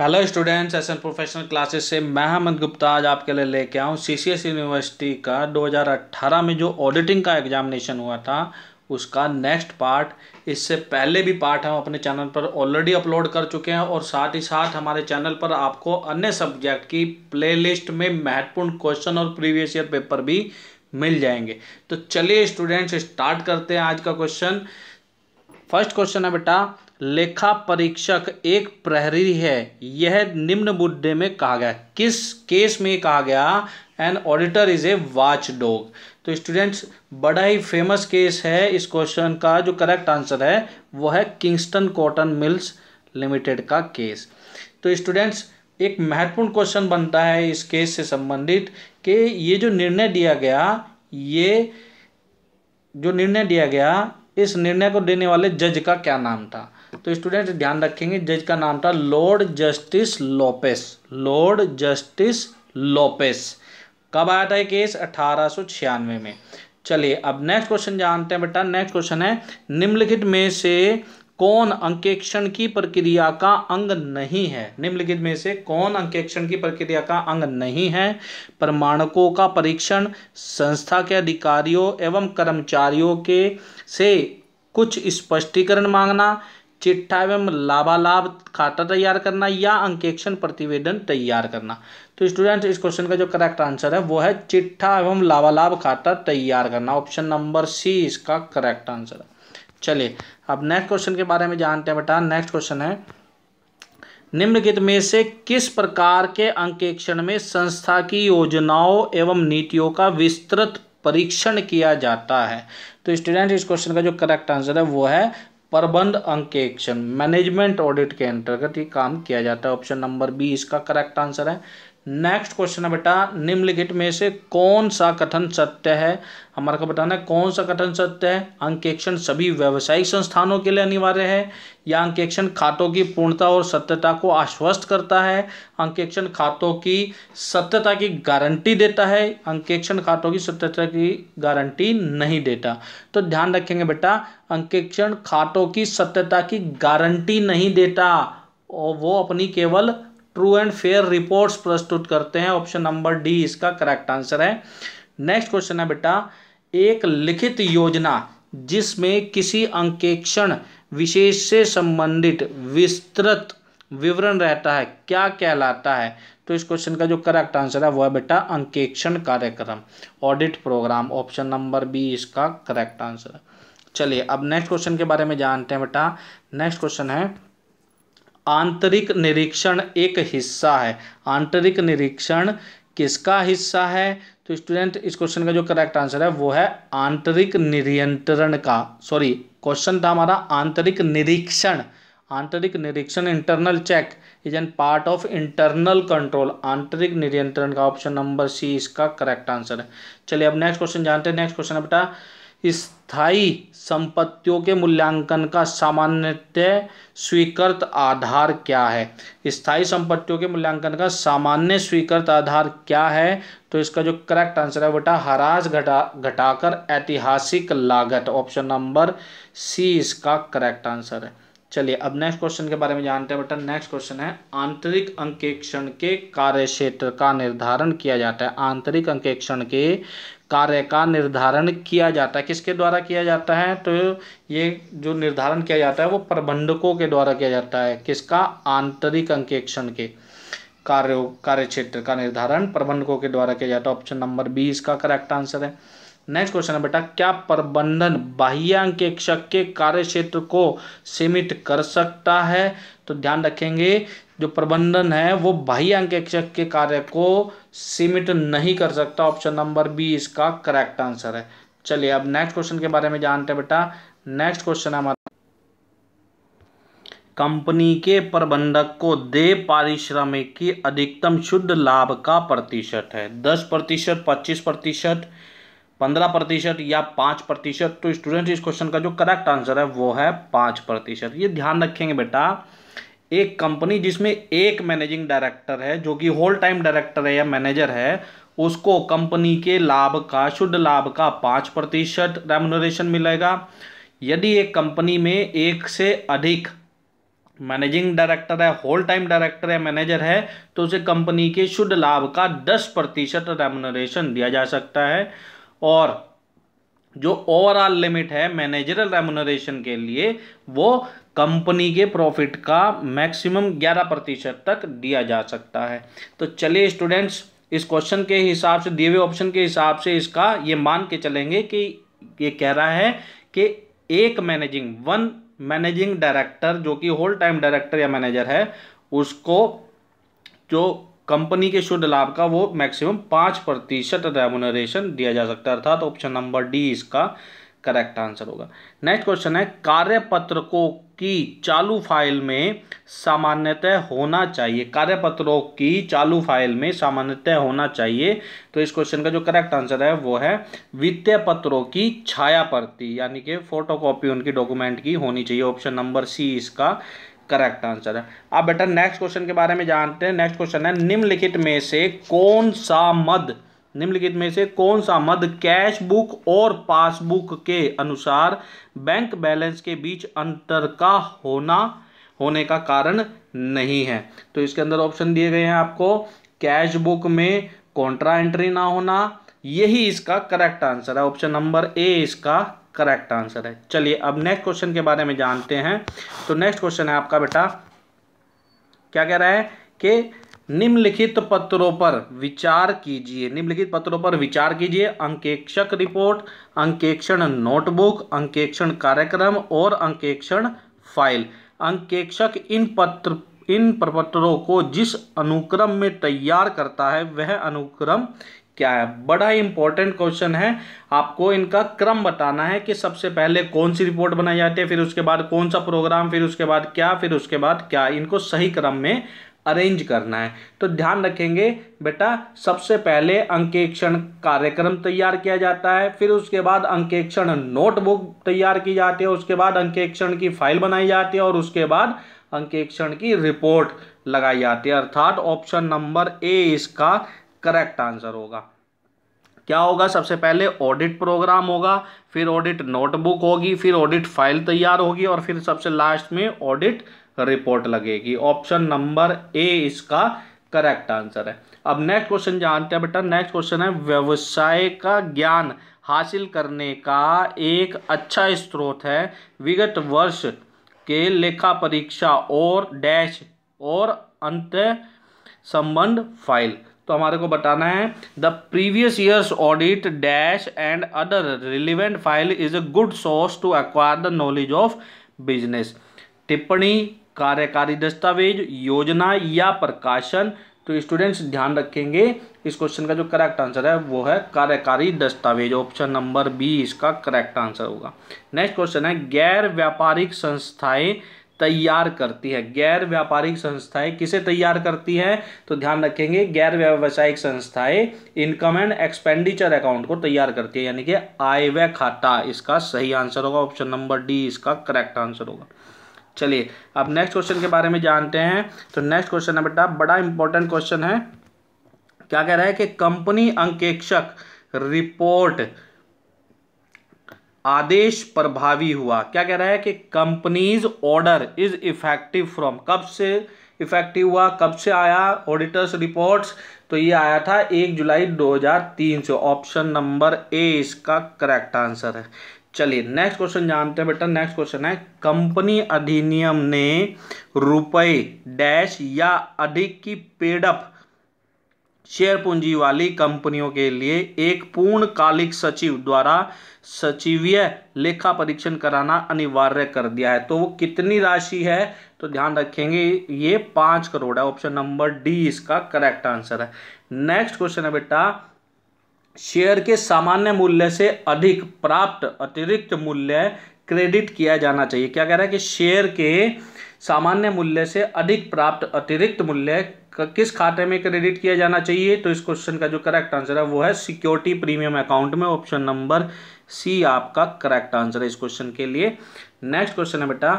hello students S N professional classes से मैं हमद गुप्ता आज आपके लिए लेके आऊँ सी सी एस यूनिवर्सिटी का 2018 में जो ऑडिटिंग का एग्जामिनेशन हुआ था उसका नेक्स्ट पार्ट इससे पहले भी पार्ट हम अपने चैनल पर ऑलरेडी अपलोड कर चुके हैं और साथ ही साथ हमारे चैनल पर आपको अन्य सब्जेक्ट की प्लेलिस्ट में महत्वपूर्ण क्वेश्चन और प्रीवियस ईयर पेपर भी मिल जाएंगे तो चलिए स्टूडेंट्स स्टार्ट करते हैं आज का क्वेश्चन फर्स्ट क्वेश्चन है बेटा लेखा परीक्षक एक प्रहरी है यह निम्न मुद्दे में कहा गया किस केस में कहा गया an auditor is a watch dog तो स्टूडेंट्स बड़ा ही फेमस केस है इस क्वेश्चन का जो करेक्ट आंसर है वो है किंगस्टन कॉटन मिल्स लिमिटेड का केस तो स्टूडेंट्स एक महत्वपूर्ण क्वेश्चन बनता है इस केस से संबंधित कि ये जो निर्णय दिया गया ये जो निर्णय दिया गया इस निर्णय को देने वाले जज का क्या नाम था तो स्टूडेंट ध्यान रखेंगे जज का नाम था lord justice Lopes lord justice Lopes कब आया था केस अठारह में चलिए अब नेक्स्ट क्वेश्चन जानते हैं बेटा नेक्स्ट क्वेश्चन है निम्नलिखित में से कौन अंकेक्षण की प्रक्रिया का अंग नहीं है निम्नलिखित में से कौन अंकेक्षण की प्रक्रिया का अंग नहीं है प्रमाणकों का परीक्षण संस्था के अधिकारियों एवं कर्मचारियों के से कुछ स्पष्टीकरण मांगना चिट्ठा एवं लाभालाभ खाता तैयार करना या अंकेक्षण प्रतिवेदन तैयार करना तो स्टूडेंट इस क्वेश्चन का जो करेक्ट आंसर है वो है चिट्ठा एवं लाभालाभ खाता तैयार करना ऑप्शन नंबर सी इसका करेक्ट आंसर है चलिए अब नेक्स्ट क्वेश्चन के बारे में जानते हैं बेटा नेक्स्ट क्वेश्चन है निम्नलिखित में से किस प्रकार के अंकेक्षण में संस्था की योजनाओं एवं नीतियों का विस्तृत परीक्षण किया जाता है तो स्टूडेंट इस क्वेश्चन का जो करेक्ट आंसर है वो है प्रबंध अंकेक्षण मैनेजमेंट ऑडिट के अंतर्गत ये काम किया जाता है ऑप्शन नंबर बी इसका करेक्ट आंसर है नेक्स्ट क्वेश्चन है बेटा निम्नलिखित में से कौन सा कथन सत्य है हमारे को बताना है कौन सा कथन सत्य है अंकेक्षण सभी व्यवसायिक संस्थानों के लिए अनिवार्य है या अंकेक्षण खातों की पूर्णता और सत्यता को आश्वस्त करता है अंकेक्षण खातों की सत्यता की गारंटी देता है अंकेक्षण खातों की सत्यता की गारंटी नहीं देता तो ध्यान रखेंगे बेटा अंकेक्षण खातों की सत्यता की गारंटी नहीं देता और वो अपनी केवल ट्रू एंड फेयर रिपोर्ट प्रस्तुत करते हैं ऑप्शन नंबर डी इसका करेक्ट आंसर है नेक्स्ट क्वेश्चन है बेटा एक लिखित योजना जिसमें किसी अंकेक्षण विशेष से संबंधित विस्तृत विवरण रहता है क्या कहलाता है तो इस क्वेश्चन का जो करेक्ट आंसर है वह है बेटा अंकेक्षण कार्यक्रम audit program option number B इसका करेक्ट आंसर है चलिए अब नेक्स्ट क्वेश्चन के बारे में जानते हैं बेटा नेक्स्ट क्वेश्चन है आंतरिक निरीक्षण एक हिस्सा है आंतरिक निरीक्षण किसका हिस्सा है तो स्टूडेंट इस क्वेश्चन का जो करेक्ट आंसर है वो है आंतरिक निरियंत्रण का सॉरी क्वेश्चन था हमारा आंतरिक निरीक्षण आंतरिक निरीक्षण internal check is an part of internal control आंतरिक नियंत्रण का ऑप्शन नंबर सी इसका करेक्ट आंसर है चलिए अब नेक्स्ट क्वेश्चन जानते हैं नेक्स्ट क्वेश्चन है बेटा स्थायी संपत्तियों के मूल्यांकन का सामान्यतः स्वीकृत आधार क्या है स्थायी संपत्तियों के मूल्यांकन का सामान्य स्वीकृत आधार क्या है तो इसका जो करेक्ट आंसर है बेटा हराज घटा घटाकर ऐतिहासिक लागत ऑप्शन नंबर सी इसका करेक्ट आंसर है चलिए अब नेक्स्ट क्वेश्चन के बारे में जानते हैं बेटा नेक्स्ट क्वेश्चन है आंतरिक अंकेक्षण के कार्य क्षेत्र का निर्धारण किया जाता है आंतरिक अंकेक्षण के कार्य का निर्धारण किया जाता है किसके द्वारा किया जाता है तो ये जो निर्धारण किया जाता है वो प्रबंधकों के द्वारा किया जाता है किसका आंतरिक अंकेक्षण के कार्यों कार्य क्षेत्र का निर्धारण प्रबंधकों के द्वारा किया जाता है ऑप्शन नंबर बी इसका करेक्ट आंसर है नेक्स्ट क्वेश्चन है बेटा क्या प्रबंधन बाह्यांकेक्षक के कार्य क्षेत्र को सीमित कर सकता है तो ध्यान रखेंगे जो प्रबंधन है वो बाह्यांकेक्षक के कार्य को सीमित नहीं कर सकता ऑप्शन नंबर बी इसका करेक्ट आंसर है चलिए अब नेक्स्ट क्वेश्चन के बारे में जानते हैं बेटा नेक्स्ट क्वेश्चन है हमारा कंपनी के प्रबंधक को दे पारिश्रमिक की अधिकतम शुद्ध लाभ का प्रतिशत है दस प्रतिशत पच्चीस प्रतिशत पंद्रह प्रतिशत या पाँच प्रतिशत तो स्टूडेंट इस क्वेश्चन का जो करेक्ट आंसर है वो है पाँच प्रतिशत ये ध्यान रखेंगे बेटा एक कंपनी जिसमें एक मैनेजिंग डायरेक्टर है जो कि होल टाइम डायरेक्टर है या मैनेजर है उसको कंपनी के लाभ का शुद्ध लाभ का पाँच प्रतिशत रेमोनरेशन मिलेगा यदि एक कंपनी में एक से अधिक मैनेजिंग डायरेक्टर है होल टाइम डायरेक्टर है मैनेजर है तो उसे कंपनी के शुद्ध लाभ का दस प्रतिशत दिया जा सकता है और जो ओवरऑल लिमिट है मैनेजरल रेमोनरेशन के लिए वो कंपनी के प्रॉफिट का मैक्सिमम 11 प्रतिशत तक दिया जा सकता है तो चलिए स्टूडेंट्स इस क्वेश्चन के हिसाब से दिए हुए ऑप्शन के हिसाब से इसका ये मान के चलेंगे कि ये कह रहा है कि एक मैनेजिंग वन मैनेजिंग डायरेक्टर जो कि होल टाइम डायरेक्टर या मैनेजर है उसको जो कंपनी के शुद्ध लाभ का वो मैक्सिमम पाँच प्रतिशत रेमोनरेशन दिया जा सकता है अर्थात ऑप्शन नंबर डी इसका करेक्ट आंसर होगा नेक्स्ट क्वेश्चन है कार्यपत्रकों की चालू फाइल में सामान्यतः होना चाहिए कार्यपत्रों की चालू फाइल में सामान्यतः होना चाहिए तो इस क्वेश्चन का जो करेक्ट आंसर है वो है वित्तीय पत्रों की छाया प्रति यानी कि फोटोकॉपी उनकी डॉक्यूमेंट की होनी चाहिए ऑप्शन नंबर सी इसका करेक्ट आंसर है अब बेटा नेक्स्ट क्वेश्चन के बारे में जानते हैं नेक्स्ट क्वेश्चन है निम्नलिखित में से कौन सा मद निम्नलिखित में से कौन सा मद कैश बुक और पासबुक के अनुसार बैंक बैलेंस के बीच अंतर का होना होने का कारण नहीं है तो इसके अंदर ऑप्शन दिए गए हैं आपको कैश बुक में कॉन्ट्रा एंट्री ना होना यही इसका करेक्ट आंसर है ऑप्शन नंबर ए इसका करेक्ट आंसर है चलिए अब नेक्स्ट क्वेश्चन के बारे में जानते हैं तो नेक्स्ट क्वेश्चन है आपका बेटा क्या कह रहा है कि निम्नलिखित पत्रों पर विचार कीजिए निम्नलिखित पत्रों पर विचार कीजिए अंकेक्षक रिपोर्ट अंकेक्षण नोटबुक अंकेक्षण कार्यक्रम और अंकेक्षण फाइल अंकेक्षक इन पत्र इन प्रपत्रों को जिस अनुक्रम में तैयार करता है वह अनुक्रम क्या है बड़ा ही इंपॉर्टेंट क्वेश्चन है आपको इनका क्रम बताना है कि सबसे पहले कौन सी रिपोर्ट बनाई जाती है फिर उसके बाद कौन सा प्रोग्राम फिर उसके बाद क्या फिर उसके बाद क्या इनको सही क्रम में अरेंज करना है तो ध्यान रखेंगे बेटा सबसे पहले अंकेक्षण कार्यक्रम तैयार किया जाता है फिर उसके बाद अंकेक्षण नोटबुक तैयार की जाती है उसके बाद अंकेक्षण की फाइल बनाई जाती है और उसके बाद अंकेक्षण की रिपोर्ट लगाई जाती है अर्थात ऑप्शन नंबर ए इसका करेक्ट आंसर होगा क्या होगा सबसे पहले ऑडिट प्रोग्राम होगा फिर ऑडिट नोटबुक होगी फिर ऑडिट फाइल तैयार होगी और फिर सबसे लास्ट में ऑडिट रिपोर्ट लगेगी ऑप्शन नंबर ए इसका करेक्ट आंसर है अब नेक्स्ट क्वेश्चन जानते हैं बेटा नेक्स्ट क्वेश्चन है व्यवसाय का ज्ञान हासिल करने का एक अच्छा स्रोत है विगत वर्ष के लेखा परीक्षा और डैश और अंत संबंध फाइल तो हमारे को बताना है the previous years audit dash and other relevant file is a good source to acquire the knowledge of business टिप्पणी कार्यकारी दस्तावेज योजना या प्रकाशन तो स्टूडेंट्स ध्यान रखेंगे इस क्वेश्चन का जो करेक्ट आंसर है वो है कार्यकारी दस्तावेज ऑप्शन नंबर बी इसका करेक्ट आंसर होगा नेक्स्ट क्वेश्चन है गैर व्यापारिक संस्थाएं तैयार करती है गैर व्यापारिक संस्थाएं किसे तैयार करती है तो ध्यान रखेंगे गैर व्यावसायिक संस्थाएं इनकम एंड एक्सपेंडिचर अकाउंट को तैयार करती है यानी कि आय व खाता इसका सही आंसर होगा ऑप्शन नंबर डी इसका करेक्ट आंसर होगा चलिए अब नेक्स्ट क्वेश्चन के बारे में जानते हैं तो नेक्स्ट क्वेश्चन है बेटा बड़ा इंपॉर्टेंट क्वेश्चन है क्या कह रहा है कि कंपनी अंकेक्षक रिपोर्ट आदेश प्रभावी हुआ क्या कह रहा है कि companies order is effective from कब से इफेक्टिव हुआ कब से आया ऑडिटर्स रिपोर्ट्स तो ये आया था एक जुलाई 2003 से ऑप्शन नंबर ए इसका करेक्ट आंसर है चलिए नेक्स्ट क्वेश्चन जानते हैं बेटा नेक्स्ट क्वेश्चन है कंपनी अधिनियम ने रुपए डैश या अधिक की पेडअप शेयर पूंजी वाली कंपनियों के लिए एक पूर्णकालिक सचिव द्वारा सचिवीय लेखा परीक्षण कराना अनिवार्य कर दिया है तो वो कितनी राशि है तो ध्यान रखेंगे ये पाँच करोड़ है ऑप्शन नंबर डी इसका करेक्ट आंसर है नेक्स्ट क्वेश्चन है बेटा शेयर के सामान्य मूल्य से अधिक प्राप्त अतिरिक्त मूल्य क्रेडिट किया जाना चाहिए क्या कह रहा है कि शेयर के सामान्य मूल्य से अधिक प्राप्त अतिरिक्त मूल्य किस खाते में क्रेडिट किया जाना चाहिए तो इस क्वेश्चन का जो करेक्ट आंसर है वो है सिक्योरिटी प्रीमियम अकाउंट में ऑप्शन नंबर सी आपका करेक्ट आंसर है इस क्वेश्चन के लिए नेक्स्ट क्वेश्चन है बेटा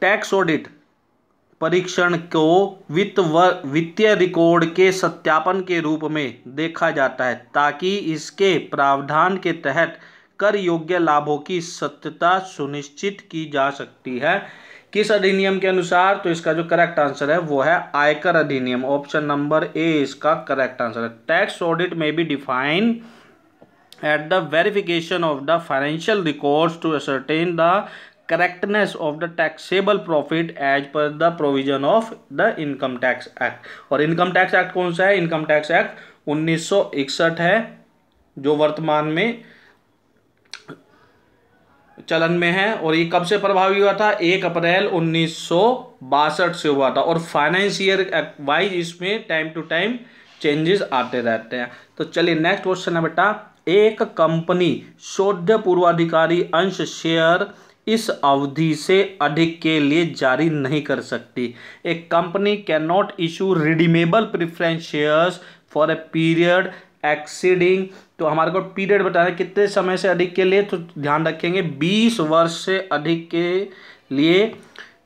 टैक्स ऑडिट परीक्षण को वित्त व वित्तीय रिकॉर्ड के सत्यापन के रूप में देखा जाता है ताकि इसके प्रावधान के तहत कर योग्य लाभों की सत्यता सुनिश्चित की जा सकती है किस अधिनियम के अनुसार तो इसका जो करेक्ट आंसर है वो है आयकर अधिनियम ऑप्शन नंबर ए इसका करेक्ट आंसर है टैक्स ऑडिट में भी define at the verification of the financial records to ascertain the correctness of the taxable profit as per the provision of the income tax act और income tax act कौन सा है income tax act उन्नीस है जो वर्तमान में चलन में है और ये कब से प्रभावी हुआ था एक अप्रैल उन्नीस से हुआ था और फाइनेंस ईयर वाइज इसमें टाइम टू टाइम चेंजेस आते रहते हैं तो चलिए नेक्स्ट क्वेश्चन है बेटा एक कंपनी शोध पूर्वाधिकारी अंश शेयर इस अवधि से अधिक के लिए जारी नहीं कर सकती a company can not issue redeemable preference shares for a period exceeding तो हमारे को पीरियड बता रहे कितने समय से अधिक के लिए तो ध्यान रखेंगे बीस वर्ष से अधिक के लिए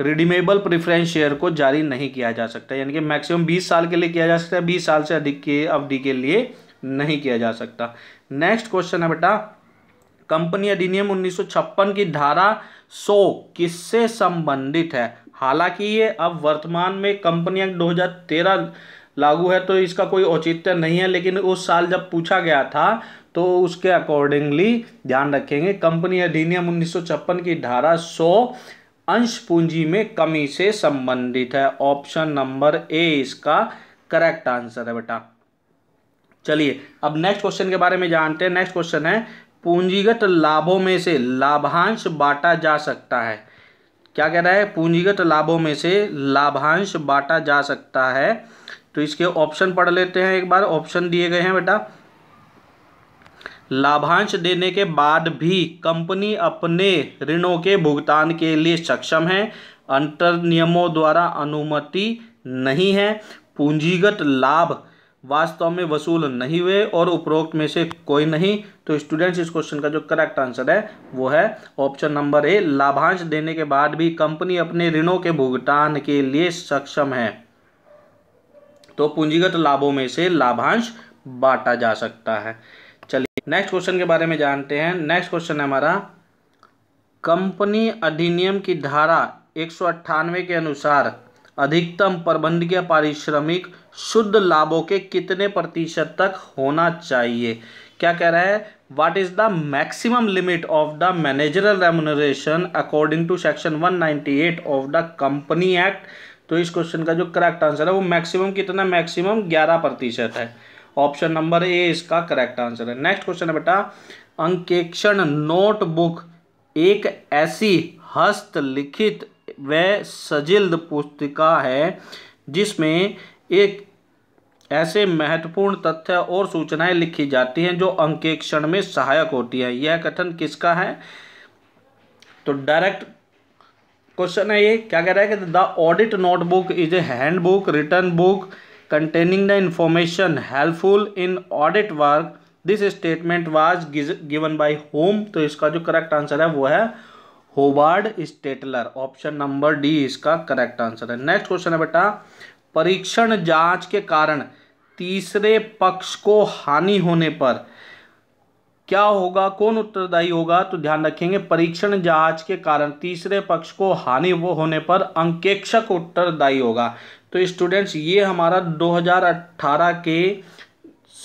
रिडीमेबल प्रिफरेंस शेयर को जारी नहीं किया जा सकता यानी कि मैक्सिमम बीस साल के लिए किया जा सकता है बीस साल से अधिक के अवधि के लिए नहीं किया जा सकता नेक्स्ट क्वेश्चन है बेटा कंपनी अधिनियम उन्नीस की धारा 100 किससे संबंधित है हालांकि ये अब वर्तमान में कंपनी एक्ट दो लागू है तो इसका कोई औचित्य नहीं है लेकिन उस साल जब पूछा गया था तो उसके अकॉर्डिंगली ध्यान रखेंगे कंपनी अधिनियम उन्नीस की धारा 100 अंश पूंजी में कमी से संबंधित है ऑप्शन नंबर ए इसका करेक्ट आंसर है बेटा चलिए अब नेक्स्ट क्वेश्चन के बारे में जानते हैं नेक्स्ट क्वेश्चन है पूंजीगत लाभों में से लाभांश बांटा जा सकता है क्या कह रहा है पूंजीगत लाभों में से लाभांश बांटा जा सकता है तो इसके ऑप्शन पढ़ लेते हैं एक बार ऑप्शन दिए गए हैं बेटा लाभांश देने के बाद भी कंपनी अपने ऋणों के भुगतान के लिए सक्षम है अंतर नियमों द्वारा अनुमति नहीं है पूंजीगत लाभ वास्तव में वसूल नहीं हुए और उपरोक्त में से कोई नहीं तो स्टूडेंट्स इस क्वेश्चन का जो करेक्ट आंसर है वो है ऑप्शन नंबर ए लाभांश देने के बाद भी कंपनी अपने ऋणों के भुगतान के लिए सक्षम है तो पूंजीगत लाभों में से लाभांश बांटा जा सकता है चलिए नेक्स्ट क्वेश्चन के बारे में जानते हैं नेक्स्ट क्वेश्चन है हमारा कंपनी अधिनियम की धारा एक के अनुसार अधिकतम प्रबंधकीय पारिश्रमिक शुद्ध लाभों के कितने प्रतिशत तक होना चाहिए क्या कह रहा है what is the maximum limit of the managerial remuneration according to section 198 of the company act तो इस क्वेश्चन का जो करेक्ट आंसर है वो मैक्सिमम कितना मैक्सिमम ग्यारह प्रतिशत है ऑप्शन नंबर ए इसका करेक्ट आंसर है नेक्स्ट क्वेश्चन है बेटा अंकेक्षण नोटबुक एक ऐसी हस्तलिखित वह सजिल्द पुस्तिका है जिसमें एक ऐसे महत्वपूर्ण तथ्य और सूचनाएं लिखी जाती हैं जो अंकेक्षण में सहायक होती है यह कथन किसका है तो डायरेक्ट क्वेश्चन है ये क्या कह रहा है कि the audit notebook is a hand book written book containing the information helpful in audit work this statement was given by whom तो इसका जो करेक्ट आंसर है वो है Howard Stettler option number D इसका करेक्ट आंसर है next question है बेटा परीक्षण जांच के कारण तीसरे पक्ष को हानि होने पर क्या होगा कौन उत्तरदायी होगा तो ध्यान रखेंगे परीक्षण जांच के कारण तीसरे पक्ष को हानि वो होने पर अंकेक्षक उत्तरदायी होगा तो स्टूडेंट्स ये हमारा 2018 के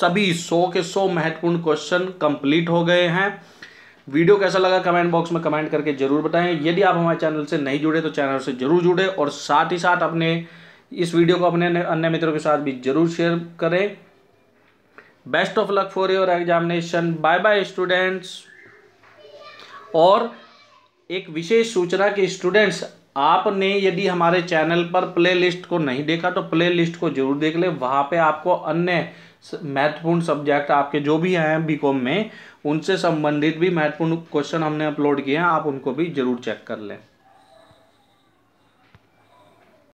सभी 100 के 100 महत्वपूर्ण क्वेश्चन कंप्लीट हो गए हैं वीडियो कैसा लगा कमेंट बॉक्स में कमेंट करके जरूर बताएं यदि आप हमारे चैनल से नहीं जुड़े तो चैनल से जरूर जुड़े और साथ ही साथ अपने इस वीडियो को अपने अन्य मित्रों के साथ भी जरूर शेयर करें best of luck for your examination bye bye students और एक विशेष सूचना कि स्टूडेंट्स आपने यदि हमारे चैनल पर प्लेलिस्ट को नहीं देखा तो प्लेलिस्ट को जरूर देख ले वहाँ पे आपको अन्य महत्वपूर्ण सब्जेक्ट आपके जो भी हैं बीकॉम में उनसे संबंधित भी महत्वपूर्ण क्वेश्चन हमने अपलोड किए हैं आप उनको भी जरूर चेक कर लें